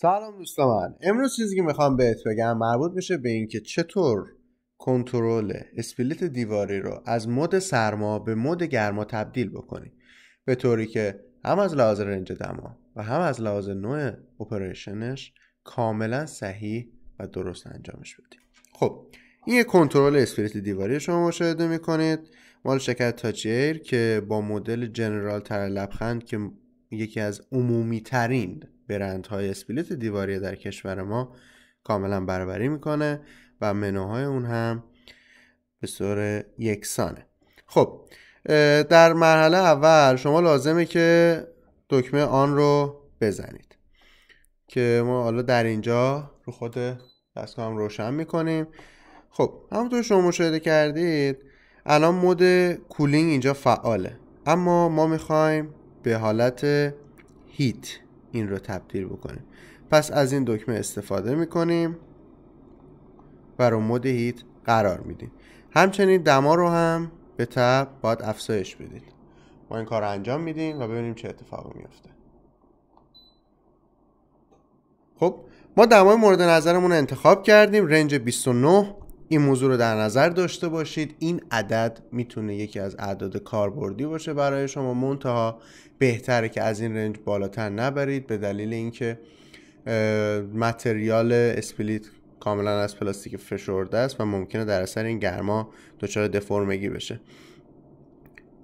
سلام دوست من امروز چیزی که میخوام بهت بگم مربوط میشه به اینکه چطور کنترل اسپلیت دیواری رو از مود سرما به مد گرما تبدیل بکنی به طوری که هم از لحاظ رنج دما و هم از لحاظ نوع اپریشنش کاملا صحیح و درست انجامش بدیم خب این کنترل اسپلیت دیواری شما مشاهده میکنید مال شرکت تاچیر که با مدل جنرال تر لبخند که یکی از عمومی ترین برندهای اسپلیت دیواری در کشور ما کاملا برابری میکنه و منوهای اون هم به صور یکسانه خب در مرحله اول شما لازمه که دکمه آن رو بزنید که ما حالا در اینجا رو خود دستگاه هم روشن میکنیم خب همونطور شما مشاهده کردید الان مود کولینگ اینجا فعاله اما ما میخوایم به حالت هیت این رو تبدیل بکنیم پس از این دکمه استفاده میکنیم و رو مود هیت قرار میدیم همچنین دما رو هم به تب باید افزایش بدید ما این کار رو انجام میدیم و ببینیم چه اتفاقی میفته خب ما دمای مورد نظرمون رو انتخاب کردیم رنج 29 این موضوع رو در نظر داشته باشید این عدد میتونه یکی از اعداد کاربردی باشه برای شما منتها بهتره که از این رنج بالاتر نبرید به دلیل اینکه متریال اسپلیت کاملا از پلاستیک فشرده است و ممکنه در اثر این گرما دچار دفرمگی بشه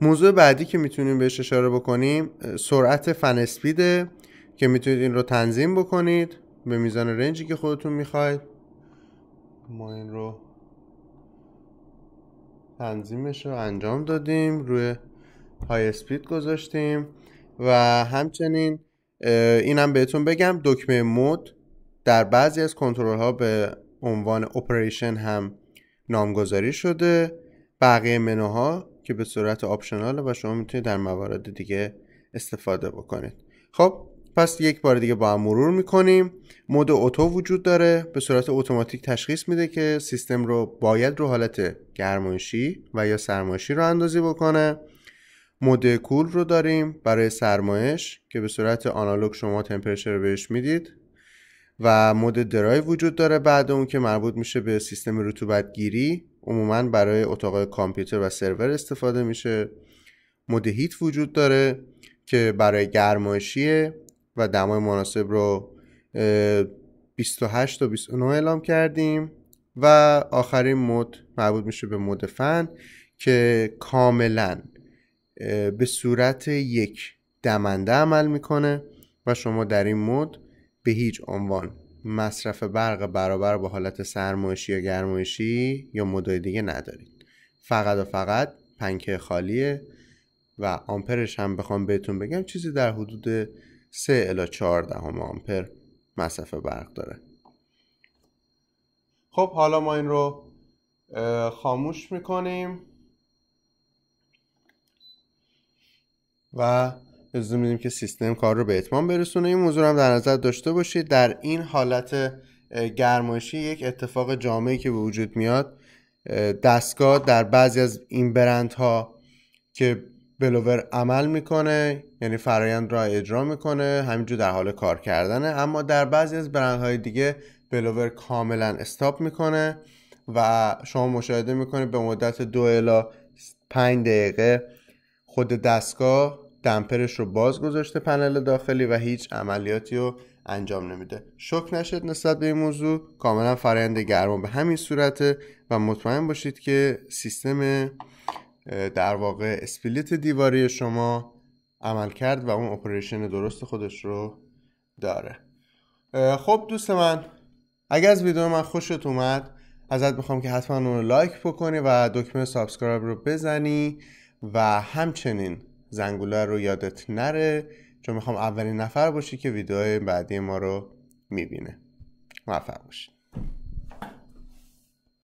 موضوع بعدی که میتونیم بهش اشاره بکنیم سرعت فن اسپیده که میتونید این رو تنظیم بکنید به میزان رنجی که خودتون میخواید ما این رو تنظیمش رو انجام دادیم روی های اسپید گذاشتیم و همچنین اینم بهتون بگم دکمه مود در بعضی از کنترل ها به عنوان اپریشن هم نامگذاری شده بقیه منوها که به صورت آپشناله و شما میتونید در موارد دیگه استفاده بکنید خب پس یک بار دیگه با هم مرور میکنیم مود اتو وجود داره به صورت اتوماتیک تشخیص میده که سیستم رو باید رو حالت گرمایشی و یا سرمایشی رو اندازی بکنه مود کول رو داریم برای سرمایش که به صورت آنالوگ شما تمپرچر بهش میدید و مود درای وجود داره بعد اون که مربوط میشه به سیستم گیری. عموما برای اتاق کامپیوتر و سرور استفاده میشه مود هیت وجود داره که برای گرمایشیه و دمای مناسب رو 28 تا 29 اعلام کردیم و آخرین مد مربوط میشه به مود فن که کاملا به صورت یک دمنده عمل میکنه و شما در این مد به هیچ عنوان مصرف برق برابر با حالت سرمایشی یا گرمایشی یا مدای دیگه ندارید فقط و فقط پنکه خالیه و آمپرش هم بخوام بهتون بگم چیزی در حدود 3 الا 4 دهم آمپر مصرف برق داره خب حالا ما این رو خاموش میکنیم و اجازه میدیم که سیستم کار رو به اتمام برسونه این موضوع هم در نظر داشته باشید در این حالت گرمایشی یک اتفاق جامعی که به وجود میاد دستگاه در بعضی از این برندها که بلوور عمل میکنه یعنی فرایند را اجرا میکنه همینجور در حال کار کردنه اما در بعضی از برندهای دیگه بلوور کاملا استاپ میکنه و شما مشاهده میکنید به مدت دو الا پنج دقیقه خود دستگاه دمپرش رو باز گذاشته پنل داخلی و هیچ عملیاتی رو انجام نمیده شک نشد نسبت به این موضوع کاملا فرایند گرما به همین صورته و مطمئن باشید که سیستم در واقع اسپلیت دیواری شما عمل کرد و اون اپریشن درست خودش رو داره خب دوست من اگر از ویدیو من خوشت اومد ازت میخوام که حتما اون رو لایک بکنی و دکمه سابسکرایب رو بزنی و همچنین زنگوله رو یادت نره چون میخوام اولین نفر باشی که ویدیوهای بعدی ما رو میبینه موفق باشید